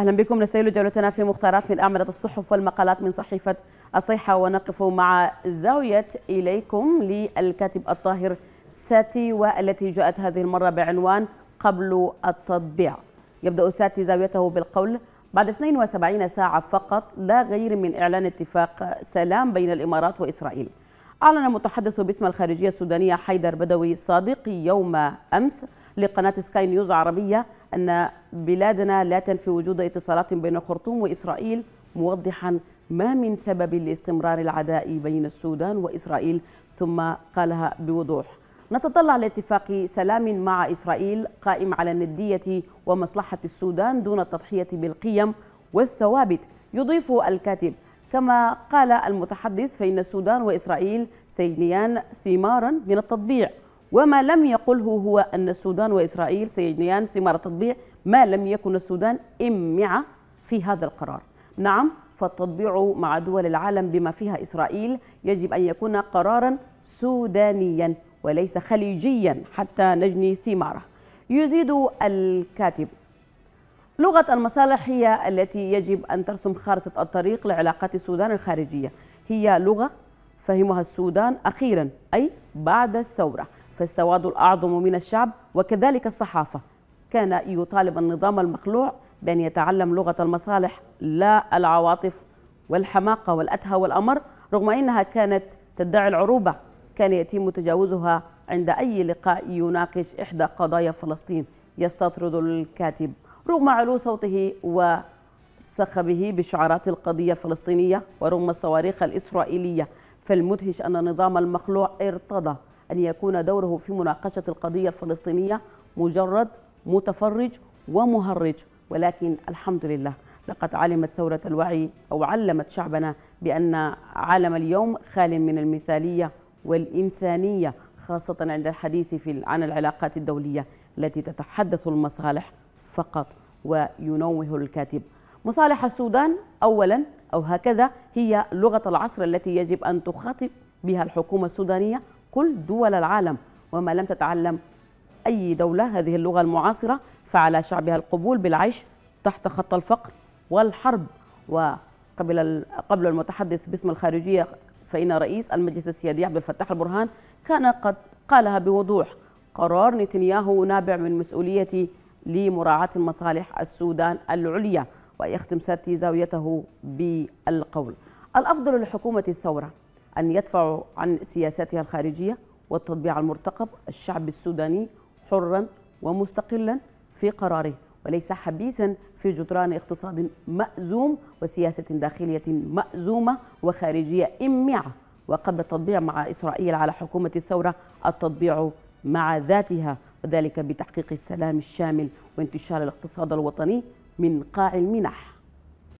أهلا بكم نستهل جولتنا في مختارات من أعمدة الصحف والمقالات من صحيفة الصيحة ونقف مع زاوية إليكم للكاتب الطاهر ساتي والتي جاءت هذه المرة بعنوان قبل التطبيع يبدأ ساتي زاويته بالقول بعد 72 ساعة فقط لا غير من إعلان اتفاق سلام بين الإمارات وإسرائيل أعلن المتحدث باسم الخارجية السودانية حيدر بدوي صادق يوم أمس لقناة سكاي نيوز عربية أن بلادنا لا تنفي وجود اتصالات بين الخرطوم وإسرائيل موضحا ما من سبب لاستمرار العداء بين السودان وإسرائيل ثم قالها بوضوح نتطلع لاتفاق سلام مع إسرائيل قائم على الندية ومصلحة السودان دون التضحية بالقيم والثوابت يضيف الكاتب كما قال المتحدث فإن السودان وإسرائيل سيجنيان ثمارا من التطبيع وما لم يقله هو أن السودان وإسرائيل سيجنيان ثمار تطبيع ما لم يكن السودان إمعة في هذا القرار نعم فالتطبيع مع دول العالم بما فيها إسرائيل يجب أن يكون قرارا سودانيا وليس خليجيا حتى نجني ثماره يزيد الكاتب لغة المصالح هي التي يجب أن ترسم خارطة الطريق لعلاقات السودان الخارجية هي لغة فهمها السودان أخيرا أي بعد الثورة فالسواد الأعظم من الشعب وكذلك الصحافة كان يطالب النظام المخلوع بأن يتعلم لغة المصالح لا العواطف والحماقة والأتهى والأمر رغم أنها كانت تدعي العروبة كان يتم تجاوزها عند أي لقاء يناقش إحدى قضايا فلسطين يستطرد الكاتب رغم علو صوته وصخبه بشعارات القضية الفلسطينية ورغم الصواريخ الإسرائيلية فالمدهش أن النظام المخلوع ارتضى أن يكون دوره في مناقشة القضية الفلسطينية مجرد متفرج ومهرج ولكن الحمد لله لقد علمت ثورة الوعي أو علمت شعبنا بأن عالم اليوم خال من المثالية والإنسانية خاصة عند الحديث في عن العلاقات الدولية التي تتحدث المصالح فقط وينوه الكاتب مصالح السودان أولا أو هكذا هي لغة العصر التي يجب أن تخاطب بها الحكومة السودانية كل دول العالم وما لم تتعلم أي دولة هذه اللغة المعاصرة فعلى شعبها القبول بالعيش تحت خط الفقر والحرب وقبل قبل المتحدث باسم الخارجية فإن رئيس المجلس السيادي عبد الفتاح البرهان كان قد قالها بوضوح قرار نتنياهو نابع من مسؤولية لمراعاة مصالح السودان العليا ويختم ساتي زاويته بالقول الأفضل لحكومة الثورة أن يدفعوا عن سياساتها الخارجية والتطبيع المرتقب الشعب السوداني حرا ومستقلا في قراره وليس حبيسا في جدران اقتصاد مأزوم وسياسة داخلية مأزومة وخارجية إمعة وقبل التطبيع مع إسرائيل على حكومة الثورة التطبيع مع ذاتها وذلك بتحقيق السلام الشامل وانتشار الاقتصاد الوطني من قاع المنح